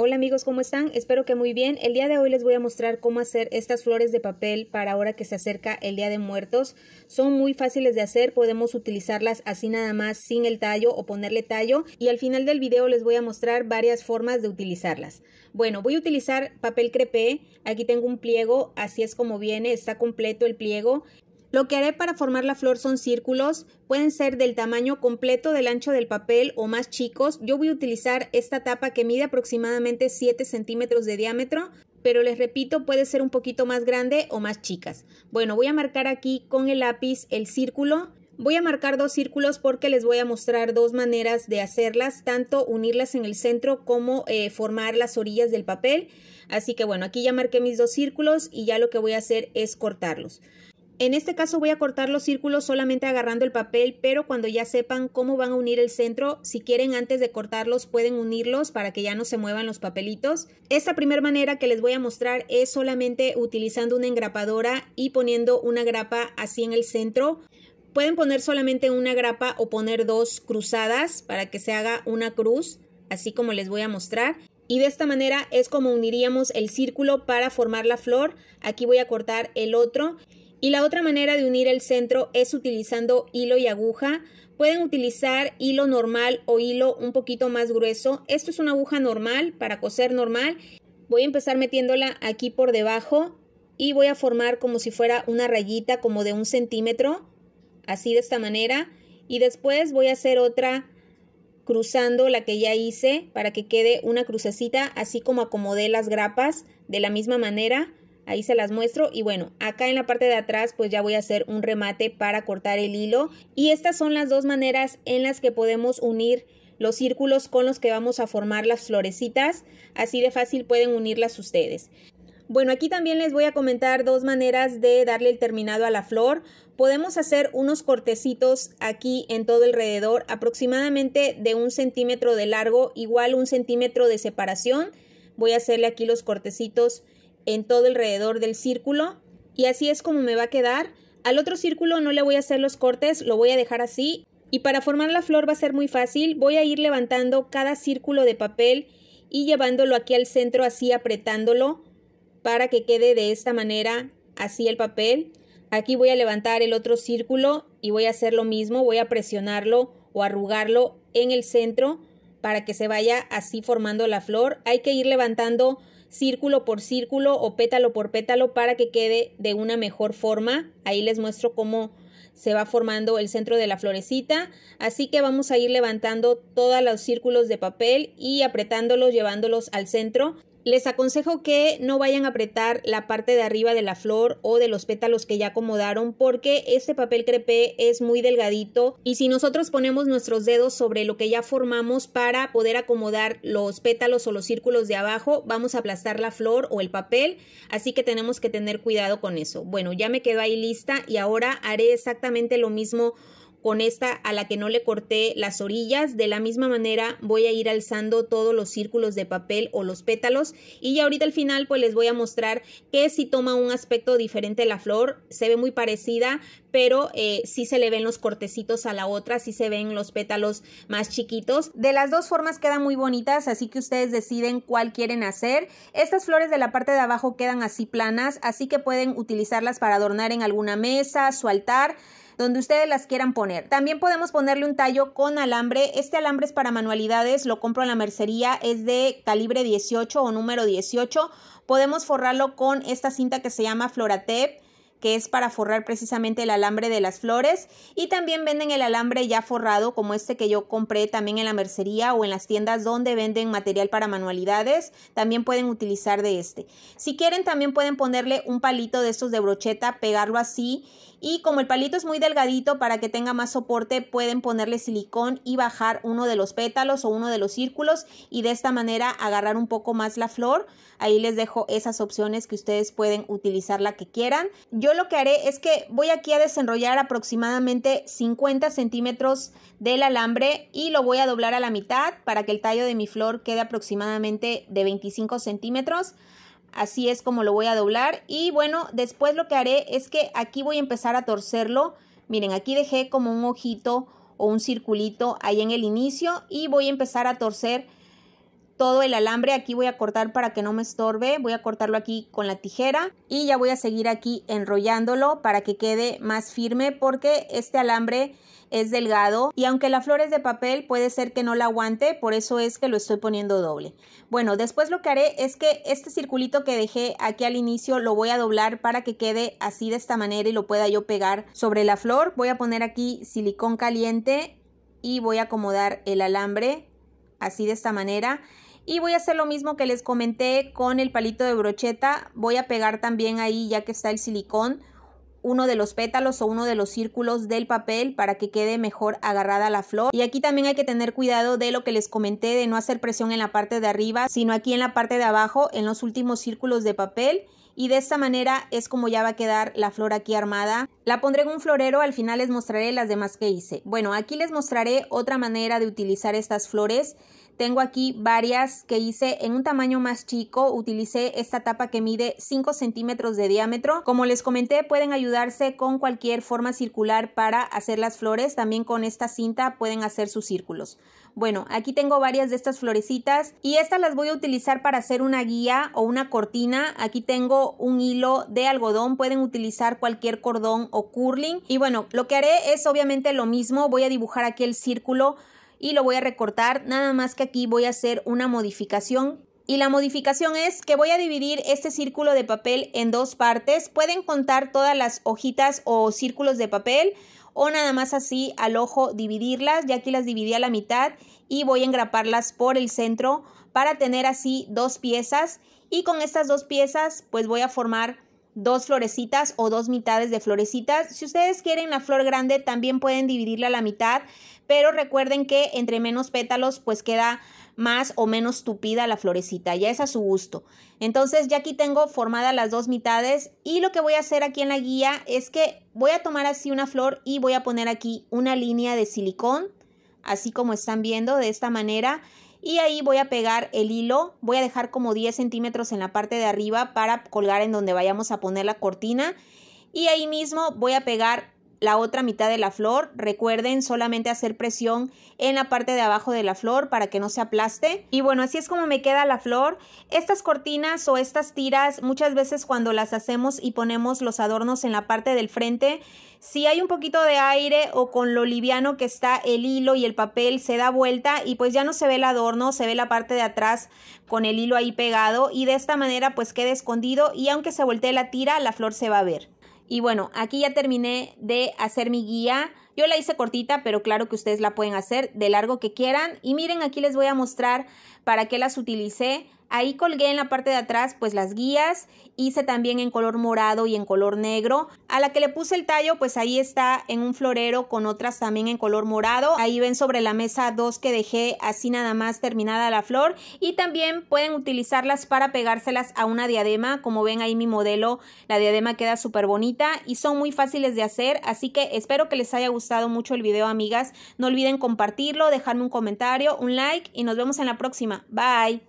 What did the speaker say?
Hola amigos, ¿cómo están? Espero que muy bien. El día de hoy les voy a mostrar cómo hacer estas flores de papel para ahora que se acerca el Día de Muertos. Son muy fáciles de hacer, podemos utilizarlas así nada más sin el tallo o ponerle tallo y al final del video les voy a mostrar varias formas de utilizarlas. Bueno, voy a utilizar papel crepé, aquí tengo un pliego, así es como viene, está completo el pliego. Lo que haré para formar la flor son círculos, pueden ser del tamaño completo del ancho del papel o más chicos. Yo voy a utilizar esta tapa que mide aproximadamente 7 centímetros de diámetro, pero les repito, puede ser un poquito más grande o más chicas. Bueno, voy a marcar aquí con el lápiz el círculo. Voy a marcar dos círculos porque les voy a mostrar dos maneras de hacerlas, tanto unirlas en el centro como eh, formar las orillas del papel. Así que bueno, aquí ya marqué mis dos círculos y ya lo que voy a hacer es cortarlos. En este caso voy a cortar los círculos solamente agarrando el papel, pero cuando ya sepan cómo van a unir el centro, si quieren antes de cortarlos pueden unirlos para que ya no se muevan los papelitos. Esta primera manera que les voy a mostrar es solamente utilizando una engrapadora y poniendo una grapa así en el centro. Pueden poner solamente una grapa o poner dos cruzadas para que se haga una cruz, así como les voy a mostrar. Y de esta manera es como uniríamos el círculo para formar la flor. Aquí voy a cortar el otro y la otra manera de unir el centro es utilizando hilo y aguja. Pueden utilizar hilo normal o hilo un poquito más grueso. Esto es una aguja normal para coser normal. Voy a empezar metiéndola aquí por debajo y voy a formar como si fuera una rayita como de un centímetro. Así de esta manera. Y después voy a hacer otra cruzando la que ya hice para que quede una crucecita así como acomodé las grapas de la misma manera ahí se las muestro y bueno, acá en la parte de atrás pues ya voy a hacer un remate para cortar el hilo y estas son las dos maneras en las que podemos unir los círculos con los que vamos a formar las florecitas, así de fácil pueden unirlas ustedes. Bueno, aquí también les voy a comentar dos maneras de darle el terminado a la flor. Podemos hacer unos cortecitos aquí en todo alrededor, aproximadamente de un centímetro de largo, igual un centímetro de separación. Voy a hacerle aquí los cortecitos en todo alrededor del círculo y así es como me va a quedar. Al otro círculo no le voy a hacer los cortes, lo voy a dejar así y para formar la flor va a ser muy fácil. Voy a ir levantando cada círculo de papel y llevándolo aquí al centro así apretándolo para que quede de esta manera así el papel. Aquí voy a levantar el otro círculo y voy a hacer lo mismo, voy a presionarlo o arrugarlo en el centro para que se vaya así formando la flor. Hay que ir levantando círculo por círculo o pétalo por pétalo para que quede de una mejor forma. Ahí les muestro cómo se va formando el centro de la florecita. Así que vamos a ir levantando todos los círculos de papel y apretándolos, llevándolos al centro. Les aconsejo que no vayan a apretar la parte de arriba de la flor o de los pétalos que ya acomodaron porque este papel crepé es muy delgadito y si nosotros ponemos nuestros dedos sobre lo que ya formamos para poder acomodar los pétalos o los círculos de abajo, vamos a aplastar la flor o el papel, así que tenemos que tener cuidado con eso. Bueno, ya me quedo ahí lista y ahora haré exactamente lo mismo con esta a la que no le corté las orillas. De la misma manera voy a ir alzando todos los círculos de papel o los pétalos y ahorita al final pues les voy a mostrar que si toma un aspecto diferente la flor, se ve muy parecida, pero eh, si se le ven los cortecitos a la otra, si se ven los pétalos más chiquitos. De las dos formas quedan muy bonitas, así que ustedes deciden cuál quieren hacer. Estas flores de la parte de abajo quedan así planas, así que pueden utilizarlas para adornar en alguna mesa, su altar, donde ustedes las quieran poner. También podemos ponerle un tallo con alambre. Este alambre es para manualidades, lo compro en la mercería, es de calibre 18 o número 18. Podemos forrarlo con esta cinta que se llama Floratep que es para forrar precisamente el alambre de las flores y también venden el alambre ya forrado como este que yo compré también en la mercería o en las tiendas donde venden material para manualidades también pueden utilizar de este si quieren también pueden ponerle un palito de estos de brocheta pegarlo así y como el palito es muy delgadito para que tenga más soporte, pueden ponerle silicón y bajar uno de los pétalos o uno de los círculos y de esta manera agarrar un poco más la flor. Ahí les dejo esas opciones que ustedes pueden utilizar la que quieran. Yo lo que haré es que voy aquí a desenrollar aproximadamente 50 centímetros del alambre y lo voy a doblar a la mitad para que el tallo de mi flor quede aproximadamente de 25 centímetros. Así es como lo voy a doblar y bueno, después lo que haré es que aquí voy a empezar a torcerlo. Miren, aquí dejé como un ojito o un circulito ahí en el inicio y voy a empezar a torcer todo el alambre. Aquí voy a cortar para que no me estorbe. Voy a cortarlo aquí con la tijera y ya voy a seguir aquí enrollándolo para que quede más firme porque este alambre es delgado y aunque la flor es de papel puede ser que no la aguante, por eso es que lo estoy poniendo doble. Bueno, después lo que haré es que este circulito que dejé aquí al inicio lo voy a doblar para que quede así de esta manera y lo pueda yo pegar sobre la flor. Voy a poner aquí silicón caliente y voy a acomodar el alambre así de esta manera. Y voy a hacer lo mismo que les comenté con el palito de brocheta. Voy a pegar también ahí, ya que está el silicón, uno de los pétalos o uno de los círculos del papel para que quede mejor agarrada la flor. Y aquí también hay que tener cuidado de lo que les comenté de no hacer presión en la parte de arriba, sino aquí en la parte de abajo, en los últimos círculos de papel. Y de esta manera es como ya va a quedar la flor aquí armada. La pondré en un florero, al final les mostraré las demás que hice. Bueno, aquí les mostraré otra manera de utilizar estas flores. Tengo aquí varias que hice en un tamaño más chico. Utilicé esta tapa que mide 5 centímetros de diámetro. Como les comenté, pueden ayudarse con cualquier forma circular para hacer las flores. También con esta cinta pueden hacer sus círculos. Bueno, aquí tengo varias de estas florecitas y estas las voy a utilizar para hacer una guía o una cortina. Aquí tengo un hilo de algodón, pueden utilizar cualquier cordón o curling. Y bueno, lo que haré es obviamente lo mismo, voy a dibujar aquí el círculo y lo voy a recortar, nada más que aquí voy a hacer una modificación y la modificación es que voy a dividir este círculo de papel en dos partes. Pueden contar todas las hojitas o círculos de papel o nada más así al ojo dividirlas. Ya aquí las dividí a la mitad y voy a engraparlas por el centro para tener así dos piezas. Y con estas dos piezas pues voy a formar dos florecitas o dos mitades de florecitas. Si ustedes quieren la flor grande, también pueden dividirla a la mitad, pero recuerden que entre menos pétalos, pues queda más o menos tupida la florecita, ya es a su gusto. Entonces ya aquí tengo formadas las dos mitades y lo que voy a hacer aquí en la guía es que voy a tomar así una flor y voy a poner aquí una línea de silicón, así como están viendo, de esta manera y ahí voy a pegar el hilo, voy a dejar como 10 centímetros en la parte de arriba para colgar en donde vayamos a poner la cortina y ahí mismo voy a pegar la otra mitad de la flor. Recuerden solamente hacer presión en la parte de abajo de la flor para que no se aplaste. Y bueno, así es como me queda la flor. Estas cortinas o estas tiras, muchas veces cuando las hacemos y ponemos los adornos en la parte del frente, si hay un poquito de aire o con lo liviano que está el hilo y el papel se da vuelta y pues ya no se ve el adorno, se ve la parte de atrás con el hilo ahí pegado y de esta manera pues queda escondido y aunque se voltee la tira, la flor se va a ver. Y bueno, aquí ya terminé de hacer mi guía yo la hice cortita, pero claro que ustedes la pueden hacer de largo que quieran. Y miren, aquí les voy a mostrar para qué las utilicé. Ahí colgué en la parte de atrás pues las guías, hice también en color morado y en color negro. A la que le puse el tallo pues ahí está en un florero con otras también en color morado. Ahí ven sobre la mesa dos que dejé así nada más terminada la flor y también pueden utilizarlas para pegárselas a una diadema. Como ven ahí mi modelo, la diadema queda súper bonita y son muy fáciles de hacer así que espero que les haya gustado mucho el video, amigas. No olviden compartirlo, dejarme un comentario, un like y nos vemos en la próxima. Bye.